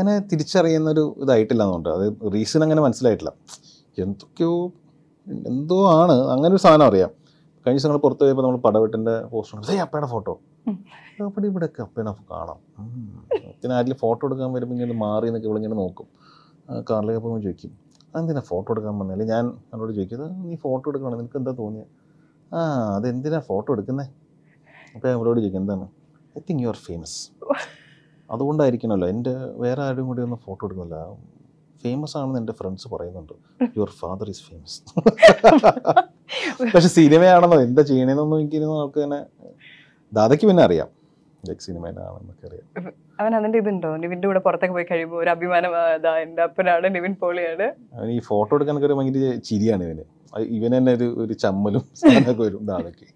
അങ്ങനെ ഒരു ഇതായിട്ടില്ല എന്നുണ്ട് അത് റീസൺ അങ്ങനെ മനസ്സിലായിട്ടില്ല എന്തൊക്കെയോ എന്തോ ആണ് അങ്ങനെ ഒരു സാധനം അറിയാം കഴിഞ്ഞ ദിവസം നിങ്ങൾ പുറത്ത് പോയപ്പോൾ നമ്മൾ പടവെട്ടിൻ്റെ പോസ്റ്റർ കണ്ടു ഏയ് അപ്പയുടെ ഫോട്ടോ അപ്പടി ഇവിടെയൊക്കെ അപ്പയുടെ കാണാം പിന്നെ ആരിൽ ഫോട്ടോ എടുക്കാൻ വരുമ്പോൾ ഇങ്ങനെ മാറി എന്നൊക്കെ ഇവളിങ്ങനെ നോക്കും കാറിലേക്ക് പോകുമ്പോൾ ചോദിക്കും അതെന്തിനാ ഫോട്ടോ എടുക്കാൻ വന്നില്ല ഞാൻ അവരോട് ചോദിക്കും നീ ഫോട്ടോ എടുക്കണം നിനക്ക് എന്താ തോന്നിയത് ആ അതെന്തിനാ ഫോട്ടോ എടുക്കുന്നത് അപ്പം അവരോട് ചോദിക്കും എന്താണ് I think you are famous അതുകൊണ്ടായിരിക്കണമല്ലോ എൻ്റെ വേറെ ആരും കൂടി ഒന്ന് ഫോട്ടോ എടുക്കുന്നില്ല ഫേമസ് ആണെന്ന് എൻ്റെ ഫ്രണ്ട്സ് പറയുന്നുണ്ട് യുവർ ഫാദർ ഈസ് ഫേമസ് പക്ഷെ സിനിമയാണെന്നോ എന്താ ചെയ്യണേന്നൊന്നും എനിക്കിരുന്നു നമുക്ക് തന്നെ ദാദയ്ക്ക് പിന്നെ അറിയാം ലൈക്ക് സിനിമയിലാണെന്നൊക്കെ അറിയാം അവൻ അതിന്റെ ഇതുണ്ടോ നിവിന്റെ കൂടെ പുറത്തേക്ക് പോയി കഴിയുമ്പോൾ ഒരു അഭിമാനം എന്റെ അപ്പനാണ് നിവിൻ പോളിയാണ് അവൻ ഈ ഫോട്ടോ എടുക്കാനൊക്കെ ഒരു ഭയങ്കര ചിരിയാണ് ഇവന് ഇവൻ തന്നെ ഒരു ഒരു ചമ്മലും സാധനമൊക്കെ വരും ദാദയ്ക്ക്